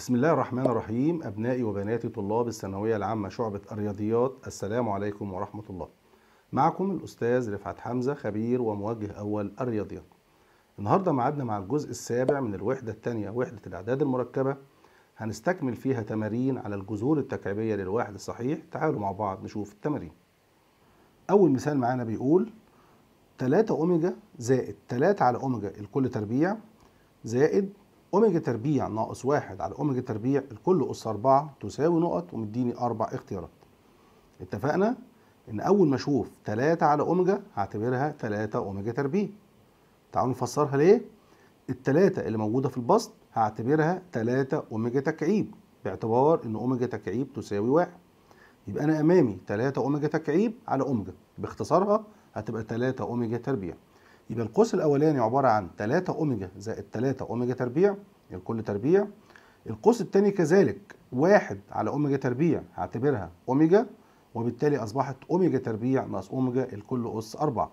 بسم الله الرحمن الرحيم أبنائي وبناتي طلاب الثانوية العامة شعبة الرياضيات السلام عليكم ورحمة الله معكم الأستاذ رفعت حمزة خبير وموجه أول الرياضيات النهاردة معدنا مع الجزء السابع من الوحدة الثانية وحدة الأعداد المركبة هنستكمل فيها تمارين على الجذور التكعيبية للواحد الصحيح تعالوا مع بعض نشوف التمارين أول مثال معانا بيقول 3 أوميجا زائد 3 على أوميجا الكل تربيع زائد أوميجا تربيع ناقص واحد على أوميجا تربيع الكل أس أربعة تساوي نقط ومديني أربع اختيارات اتفقنا إن أول ما أشوف تلاتة على أوميجا هعتبرها تلاتة أوميجا تربيع تعالوا نفسرها ليه؟ التلاتة اللي موجودة في البسط هعتبرها تلاتة أوميجا تكعيب باعتبار إن أوميجا تكعيب تساوي واحد يبقى أنا أمامي تلاتة أوميجا تكعيب على أوميجا باختصارها هتبقى تلاتة أوميجا تربيع يبقى القوس الاولاني عباره عن 3 اوميجا زائد 3 اوميجا تربيع الكل تربيع القوس الثاني كذلك 1 على اوميجا تربيع هعتبرها اوميجا وبالتالي اصبحت اوميجا تربيع ناقص اوميجا الكل اس 4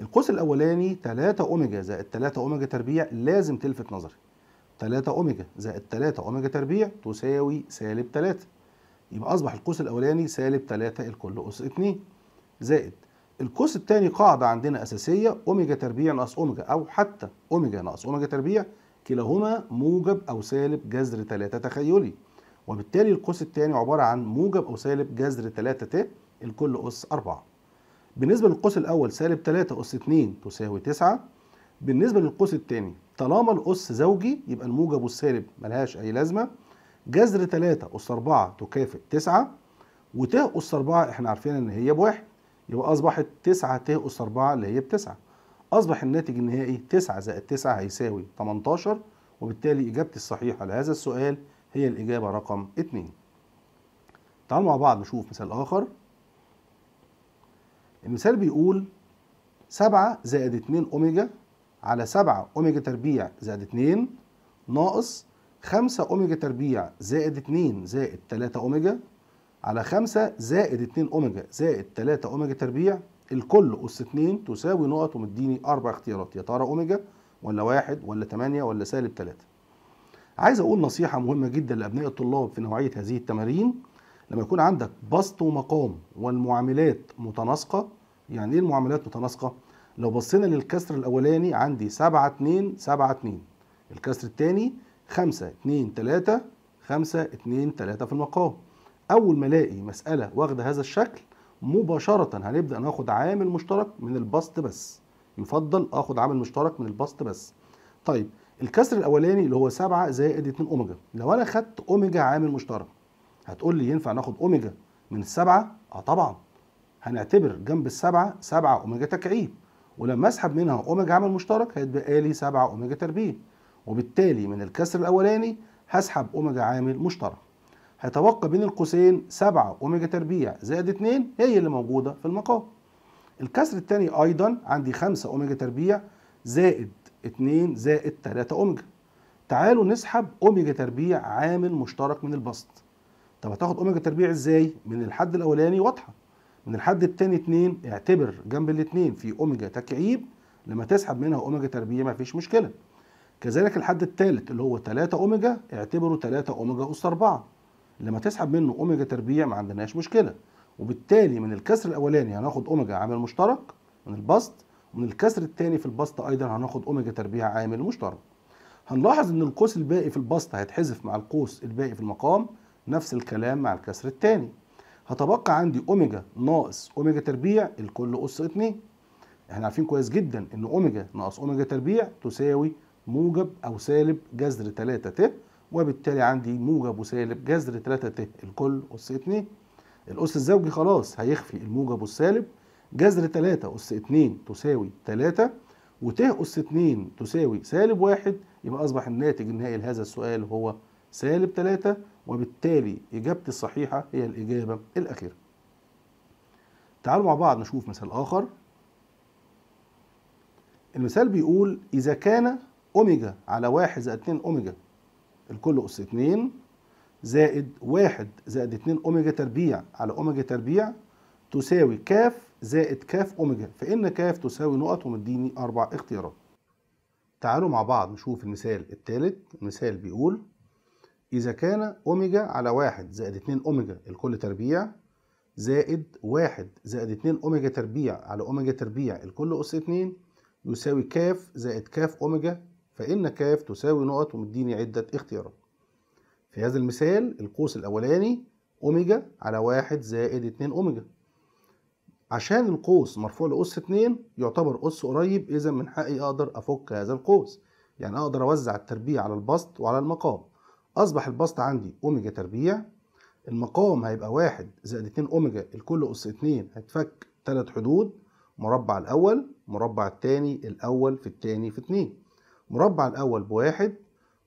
القوس الاولاني 3 اوميجا زائد 3 اوميجا تربيع لازم تلفت نظري 3 اوميجا زائد 3 اوميجا تربيع تساوي سالب 3 يبقى اصبح القوس الاولاني سالب 3 الكل اس 2 زائد القوس الثاني قاعدة عندنا أساسية أوميجا تربيع ناقص أوميجا أو حتى أوميجا ناقص أوميجا تربيع كلاهما موجب أو سالب جذر 3 تخيلي وبالتالي القوس الثاني عبارة عن موجب أو سالب جذر 3 ت الكل أس 4 بالنسبة للقوس الأول سالب 3 أس 2 تساوي 9 بالنسبة للقوس الثاني طالما الأس زوجي يبقى الموجب والسالب ملهاش أي لازمة جذر 3 أس 4 تكافئ 9 وت أس 4 احنا عارفين إن هي بواحد يبقى أصبحت 9 ت اس 4 اللي هي ب 9 أصبح الناتج النهائي 9 زائد 9 هيساوي 18 وبالتالي إجابتي الصحيحة لهذا السؤال هي الإجابة رقم 2 تعالوا مع بعض نشوف مثال آخر المثال بيقول 7 زائد 2 أوميجا على 7 أوميجا تربيع زائد 2 ناقص 5 أوميجا تربيع زائد 2 زائد 3 أوميجا على 5 زائد 2 اوميجا زائد 3 اوميجا تربيع الكل أس 2 تساوي نقط ومديني أربع اختيارات يا ترى أوميجا ولا واحد ولا 8 ولا سالب 3 عايز أقول نصيحة مهمة جدا لأبناء الطلاب في نوعية هذه التمارين لما يكون عندك بسط ومقام والمعاملات متناسقة يعني إيه المعاملات متناسقة؟ لو بصينا للكسر الأولاني عندي 7 2 7 2 الكسر الثاني 5 2 3 5 2 3 في المقام اول ما الاقي مساله واخده هذا الشكل مباشره هنبدا ناخد عامل مشترك من البسط بس يفضل اخد عامل مشترك من البسط بس طيب الكسر الاولاني اللي هو 7 زائد 2 اوميجا لو انا خدت اوميجا عامل مشترك هتقول لي ينفع ناخد اوميجا من السبعه اه طبعا هنعتبر جنب السبعه سبعة اوميجا تكعيب ولما اسحب منها اوميجا عامل مشترك هيتبقى لي سبعة اوميجا تربيع وبالتالي من الكسر الاولاني هسحب اوميجا عامل مشترك هيتوقع بين القوسين 7 اوميجا تربيع زائد 2 هي اللي موجوده في المقام الكسر الثاني ايضا عندي 5 اوميجا تربيع زائد 2 زائد 3 اوميجا تعالوا نسحب اوميجا تربيع عامل مشترك من البسط طب هتاخد اوميجا تربيع ازاي من الحد الاولاني واضحه من الحد الثاني 2 اعتبر جنب الاثنين في اوميجا تكعيب لما تسحب منها اوميجا تربيع ما فيش مشكله كذلك الحد الثالث اللي هو 3 اوميجا اعتبره 3 اوميجا اس 4 لما تسحب منه اوميجا تربيع ما عندناش مشكله وبالتالي من الكسر الاولاني هناخد اوميجا عامل مشترك من البسط ومن الكسر الثاني في البسط ايضا هناخد اوميجا تربيع عامل مشترك هنلاحظ ان القوس الباقي في البسط هيتحذف مع القوس الباقي في المقام نفس الكلام مع الكسر الثاني هتبقى عندي اوميجا ناقص اوميجا تربيع الكل اس 2 احنا عارفين كويس جدا ان اوميجا ناقص اوميجا تربيع تساوي موجب او سالب جذر 3 ت وبالتالي عندي موجب وسالب جذر 3 ت الكل أس 2 الأس الزوجي خلاص هيخفي الموجب والسالب جذر 3 أس 2 تساوي 3 و ت أس 2 تساوي سالب 1 يبقى أصبح الناتج النهائي لهذا السؤال هو سالب 3 وبالتالي إجابتي الصحيحة هي الإجابة الأخيرة تعالوا مع بعض نشوف مثال آخر المثال بيقول إذا كان أوميجا على 1 زائد 2 أوميجا الكل أس 2 زائد 1 زائد 2 أوميجا تربيع على أوميجا تربيع تساوي كاف زائد كاف أوميجا فإن كاف تساوي نقط ومديني أربع اختيارات تعالوا مع بعض نشوف المثال الثالث المثال بيقول إذا كان أوميجا على 1 زائد 2 أوميجا الكل تربيع زائد 1 زائد 2 أوميجا تربيع على أوميجا تربيع الكل أس 2 يساوي كاف زائد كاف أوميجا فإن كاف تساوي نقط ومديني عدة اختيارات في هذا المثال القوس الأولاني أوميجا على واحد زائد اتنين أوميجا عشان القوس مرفوع لأس اتنين يعتبر أس قريب إذا من حقي أقدر أفك هذا القوس يعني أقدر أوزع التربيع على البسط وعلى المقام أصبح البسط عندي أوميجا تربيع المقام هيبقى واحد زائد اتنين أوميجا الكل أس اتنين هتفك تلات حدود مربع الأول مربع التاني الأول في التاني في اتنين مربع الأول بواحد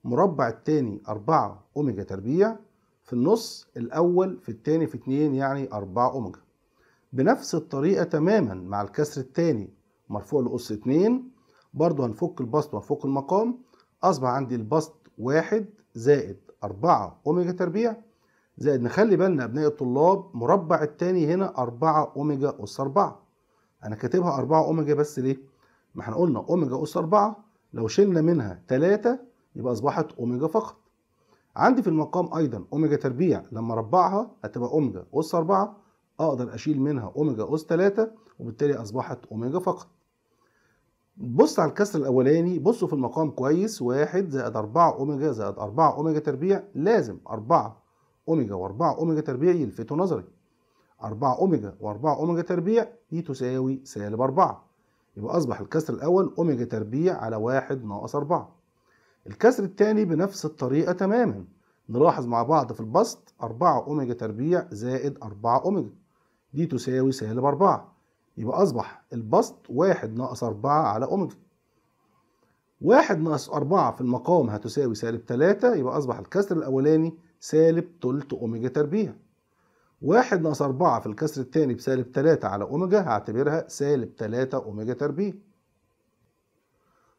مربع التاني أربعة أوميجا تربيع في النص الأول في التاني في اتنين يعني أربعة أوميجا بنفس الطريقة تماما مع الكسر التاني مرفوع لأس اتنين برضو هنفك البسط وهنفك المقام أصبح عندي البسط واحد زائد أربعة أوميجا تربيع زائد نخلي بالنا أبناء الطلاب مربع التاني هنا أربعة أوميجا أس أربعة أنا كاتبها أربعة أوميجا بس ليه؟ ما احنا قلنا أوميجا أس أربعة لو شلنا منها 3 يبقى اصبحت اوميجا فقط عندي في المقام ايضا اوميجا تربيع لما اربعها هتبقى اوميجا اس 4 اقدر اشيل منها اوميجا اس 3 وبالتالي اصبحت اوميجا فقط بص على الكسر الاولاني بصوا في المقام كويس 1 زائد 4 اوميجا زائد 4 اوميجا تربيع لازم 4 اوميجا و4 اوميجا تربيع يلفتوا نظري 4 اوميجا و4 اوميجا تربيع دي تساوي سالب 4 يبقى أصبح الكسر الأول أوميجا تربيع على واحد ناقص أربعة الكسر الثاني بنفس الطريقة تماما نلاحظ مع بعض في البسط أربعة أوميجا تربيع زائد أربعة أوميجا دي تساوي سالب أربعة يبقى أصبح البسط واحد ناقص أربعة على أوميجا واحد ناقص أربعة في المقام هتساوي سالب تلاتة يبقى أصبح الكسر الأولاني سالب تلت أوميجا تربيع واحد ناقص أربعة في الكسر التاني بسالب تلاتة على أوميجا هعتبرها سالب تلاتة أوميجا تربيع.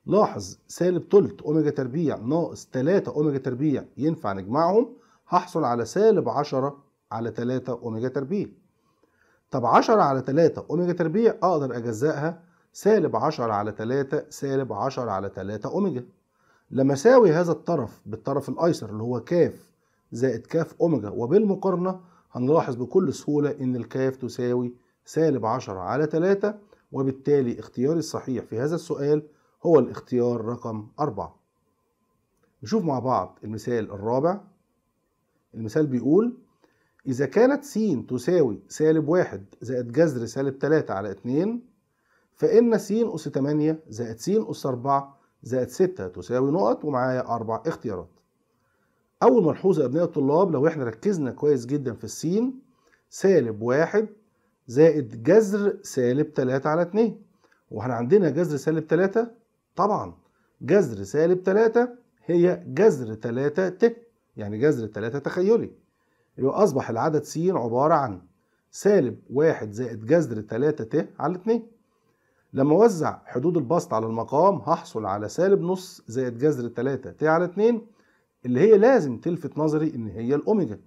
لاحظ سالب تلت أوميجا تربيع ناقص تلاتة أوميجا تربيع ينفع نجمعهم هحصل على سالب عشرة على تلاتة أوميجا تربيع. طب عشرة على تلاتة أوميجا تربيع أقدر أجزأها سالب عشرة على تلاتة سالب عشرة على تلاتة أوميجا. لما أساوي هذا الطرف بالطرف الأيسر اللي هو كاف زائد كاف أوميجا وبالمقارنة هنلاحظ بكل سهولة إن الكاف تساوي سالب عشرة على تلاتة وبالتالي اختياري الصحيح في هذا السؤال هو الاختيار رقم أربعة. نشوف مع بعض المثال الرابع المثال بيقول إذا كانت س تساوي سالب واحد زائد جذر سالب تلاتة على اتنين فإن س أس تمانية زائد س أس أربعة زائد ستة تساوي نقط ومعايا أربع اختيارات أول ملحوظة يا ابناء الطلاب لو إحنا ركزنا كويس جدا في السين سالب واحد زائد جذر سالب تلاتة على اتنين وإحنا عندنا جذر سالب تلاتة طبعا جذر سالب تلاتة هي جذر تلاتة ت يعني جذر تلاتة تخيلي يبقى أصبح العدد س عبارة عن سالب واحد زائد جذر تلاتة ت على اتنين لما أوزع حدود البسط على المقام هحصل على سالب نص زائد جذر تلاتة ت على اتنين اللي هي لازم تلفت نظري ان هي الاوميجا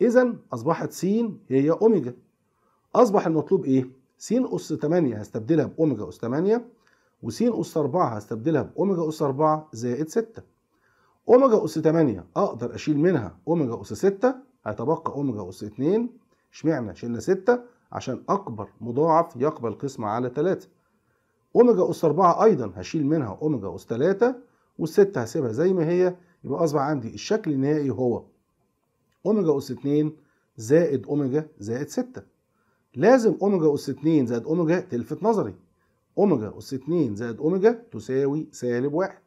اذا اصبحت س هي اوميجا اصبح المطلوب ايه س اس 8 هستبدلها باوميجا اس 8 وس اس 4 هستبدلها باوميجا اس 4 زائد 6 اوميجا اس 8 اقدر اشيل منها اوميجا اس 6 هيتبقى اوميجا اس 2 اشمعنى شلنا 6 عشان اكبر مضاعف يقبل قسمة على 3 اوميجا اس 4 ايضا هشيل منها اوميجا اس 3 وال6 هسيبها زي ما هي يبقى اصبح عندي الشكل النهائي هو اوميجا اس 2 زائد اوميجا زائد 6 لازم اوميجا اس 2 زائد اوميجا تلفت نظري اوميجا اس 2 زائد اوميجا تساوي سالب 1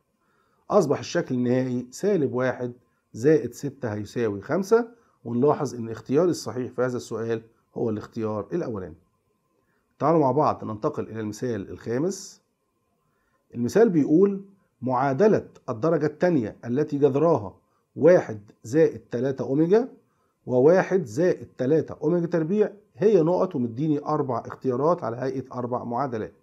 اصبح الشكل النهائي سالب 1 زائد 6 هيساوي 5 ونلاحظ ان اختيار الصحيح في هذا السؤال هو الاختيار الاولاني تعالوا مع بعض ننتقل الى المثال الخامس المثال بيقول معادلة الدرجة الثانية التي جذراها واحد زائد تلاتة أوميجا وواحد زائد تلاتة أوميجا تربيع هي نقط ومديني أربع اختيارات على هيئة أربع معادلات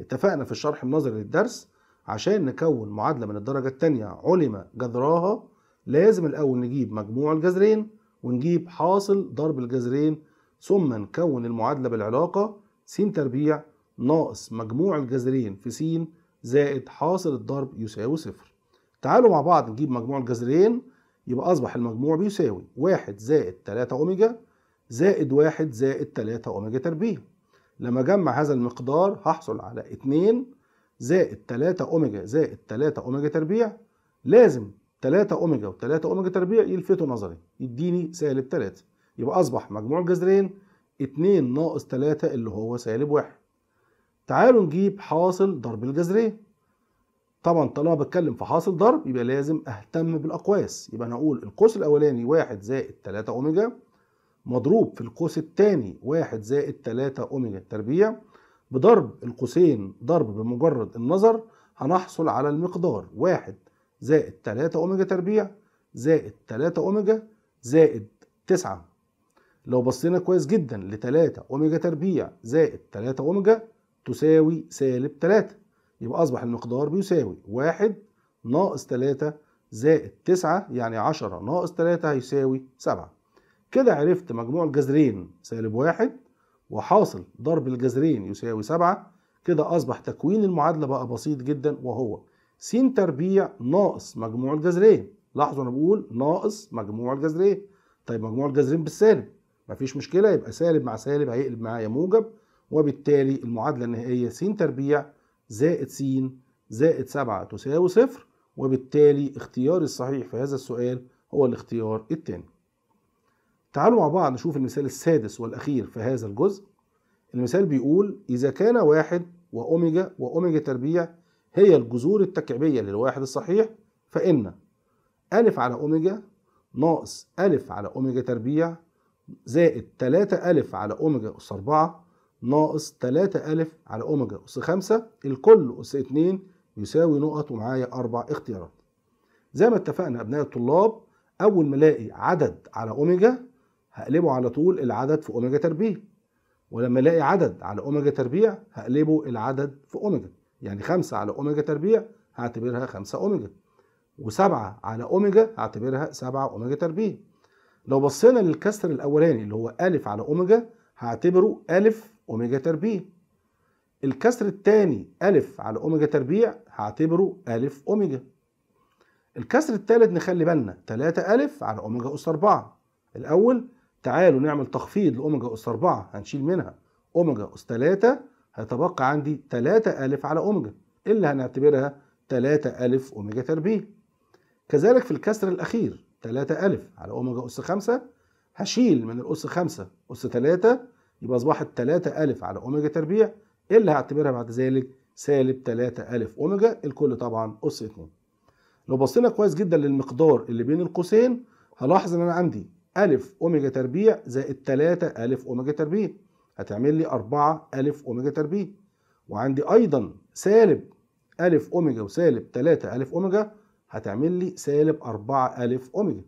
اتفقنا في الشرح النظري للدرس عشان نكون معادلة من الدرجة الثانية علم جذراها لازم الأول نجيب مجموع الجذرين ونجيب حاصل ضرب الجذرين ثم نكون المعادلة بالعلاقة س تربيع ناقص مجموع الجذرين في س زائد حاصل الضرب يساوي صفر تعالوا مع بعض نجيب مجموع الجذرين يبقى أصبح المجموع بيساوي واحد زائد تلاتة أوميجا زائد واحد زائد تلاتة أوميجا تربيع لما أجمع هذا المقدار هحصل على اتنين زائد تلاتة أوميجا زائد تلاتة أوميجا تربيع لازم تلاتة اوميجا وتلاتة اوميجا تربيع يلفتوا نظري يديني سالب تلاتة يبقى اصبح مجموع الجذرين اتنين ناقص تلاتة اللي هو سالب واحد تعالوا نجيب حاصل ضرب الجذرية طبعا طالما بتكلم في حاصل ضرب يبقى لازم اهتم بالاقواس يبقى انا اقول القوس الاولاني واحد زائد 3 اوميجا مضروب في القوس الثاني واحد زائد 3 اوميجا التربيع بضرب القوسين ضرب بمجرد النظر هنحصل على المقدار واحد زائد 3 اوميجا تربيع زائد 3 اوميجا زائد 9 لو بصينا كويس جدا ل 3 اوميجا تربيع زائد 3 اوميجا تساوي سالب 3 يبقى أصبح المقدار بيساوي 1 ناقص 3 زائد 9 يعني 10 ناقص 3 هيساوي 7 كده عرفت مجموع الجذرين سالب 1 وحاصل ضرب الجذرين يساوي 7 كده أصبح تكوين المعادلة بقى بسيط جدا وهو س تربيع ناقص مجموع الجذرين لاحظوا أنا بقول ناقص مجموع الجذرين طيب مجموع الجذرين بالسالب مفيش مشكلة يبقى سالب مع سالب هيقلب معايا موجب وبالتالي المعادلة النهائية س تربيع زائد س زائد 7 تساوي صفر وبالتالي اختياري الصحيح في هذا السؤال هو الاختيار الثاني. تعالوا مع بعض نشوف المثال السادس والأخير في هذا الجزء. المثال بيقول إذا كان واحد وأوميجا وأوميجا تربيع هي الجذور التكعيبية للواحد الصحيح فإن ألف على أوميجا ناقص ألف على أوميجا تربيع زائد 3 ألف على أوميجا أس 4 ناقص 3 ألف على أوميجا أس 5 الكل أس 2 يساوي نقط ومعايا أربع اختيارات زي ما اتفقنا أبناء الطلاب أول ما ألاقي عدد على أوميجا هقلبه على طول العدد في أوميجا تربيع ولما ألاقي عدد على أوميجا تربيع هقلبه العدد في أوميجا يعني 5 على أوميجا تربيع هعتبرها 5 أوميجا وسبعة على أوميجا هعتبرها سبعة أوميجا تربيع لو بصينا للكسر الأولاني اللي هو أ على أوميجا هعتبره أ اوميجا تربيع الكسر الثاني الف على اوميجا تربيع هعتبره الف اوميجا الكسر الثالث نخلي بالنا 3 الف على اوميجا اس 4 الاول تعالوا نعمل تخفيض لاوميجا اس 4 هنشيل منها اوميجا اس 3 هيتبقى عندي 3 الف على اوميجا اللي هنعتبرها 3 الف اوميجا تربيع كذلك في الكسر الاخير 3 الف على اوميجا اس 5 هشيل من الاس 5 اس 3 يبقى أصبحت 3 ألف على أوميجا تربيع إيه اللي هعتبرها بعد ذلك سالب 3 ألف أوميجا الكل طبعا أس 2 لو بصينا كويس جدا للمقدار اللي بين القوسين هلاحظ إن أنا عندي ألف أوميجا تربيع زائد 3 ألف أوميجا تربيع هتعمل لي 4 ألف أوميجا تربيع وعندي أيضا سالب ألف أوميجا وسالب 3 ألف أوميجا هتعمل لي سالب 4 ألف أوميجا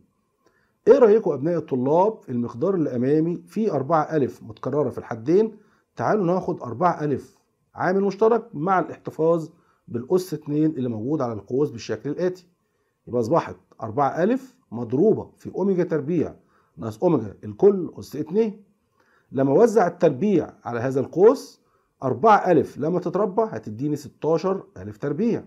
ايه رايكم ابناء الطلاب المقدار اللي امامي فيه 4 الف متكرره في الحدين تعالوا ناخد 4 الف عامل مشترك مع الاحتفاظ بالاس 2 اللي موجود على القوس بالشكل الاتي يبقى اصبحت 4 الف مضروبه في اوميجا تربيع ناقص اوميجا الكل اس 2 لما اوزع التربيع على هذا القوس 4 الف لما تتربع هتديني 16 الف تربيع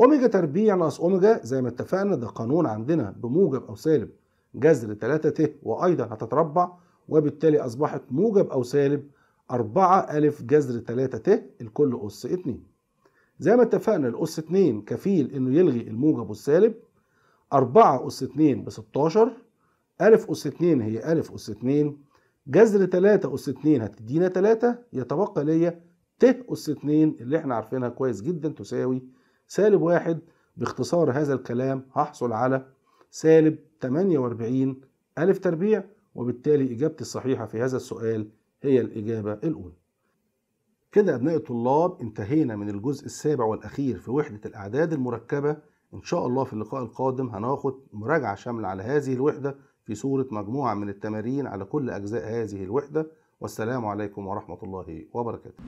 اوميجا تربيع ناقص اوميجا زي ما اتفقنا ده قانون عندنا بموجب او سالب جذر 3 ت وأيضا هتتربع وبالتالي أصبحت موجب أو سالب 4 ا جذر 3 ت الكل أس 2 زي ما اتفقنا الأس 2 كفيل إنه يلغي الموجب والسالب 4 أس 2 ب 16 ا أس 2 هي ا أس 2 جذر 3 أس 2 هتدينا 3 يتبقى ليا ت أس 2 اللي احنا عارفينها كويس جدا تساوي سالب واحد باختصار هذا الكلام هحصل على سالب 48 ألف تربيع وبالتالي إجابتي الصحيحة في هذا السؤال هي الإجابة الأولى كده أبناء الطلاب انتهينا من الجزء السابع والأخير في وحدة الأعداد المركبة إن شاء الله في اللقاء القادم هناخد مراجعة شاملة على هذه الوحدة في صورة مجموعة من التمارين على كل أجزاء هذه الوحدة والسلام عليكم ورحمة الله وبركاته